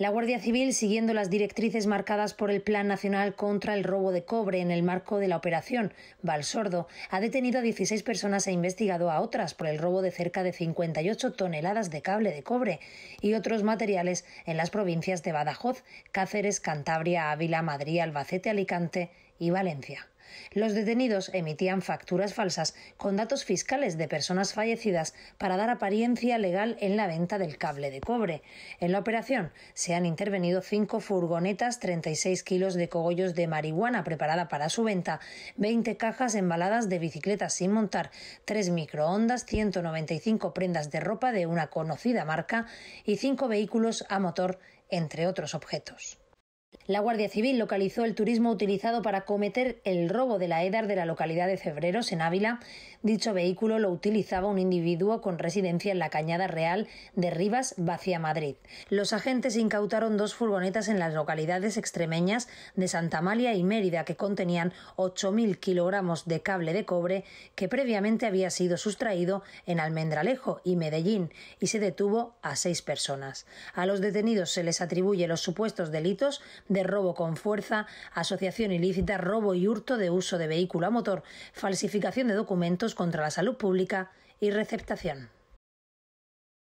La Guardia Civil, siguiendo las directrices marcadas por el Plan Nacional contra el Robo de Cobre en el marco de la operación Sordo, ha detenido a 16 personas e investigado a otras por el robo de cerca de 58 toneladas de cable de cobre y otros materiales en las provincias de Badajoz, Cáceres, Cantabria, Ávila, Madrid, Albacete, Alicante y Valencia. Los detenidos emitían facturas falsas con datos fiscales de personas fallecidas para dar apariencia legal en la venta del cable de cobre. En la operación se han intervenido cinco furgonetas, 36 kilos de cogollos de marihuana preparada para su venta, 20 cajas embaladas de bicicletas sin montar, tres microondas, 195 prendas de ropa de una conocida marca y cinco vehículos a motor, entre otros objetos. La Guardia Civil localizó el turismo utilizado para cometer el robo de la EDAR de la localidad de Febreros, en Ávila. Dicho vehículo lo utilizaba un individuo con residencia en la Cañada Real de Rivas, Vacía Madrid. Los agentes incautaron dos furgonetas en las localidades extremeñas de Santa Amalia y Mérida que contenían 8.000 kilogramos de cable de cobre que previamente había sido sustraído en Almendralejo y Medellín y se detuvo a seis personas. A los detenidos se les atribuye los supuestos delitos de robo con fuerza, asociación ilícita, robo y hurto de uso de vehículo a motor, falsificación de documentos contra la salud pública y receptación.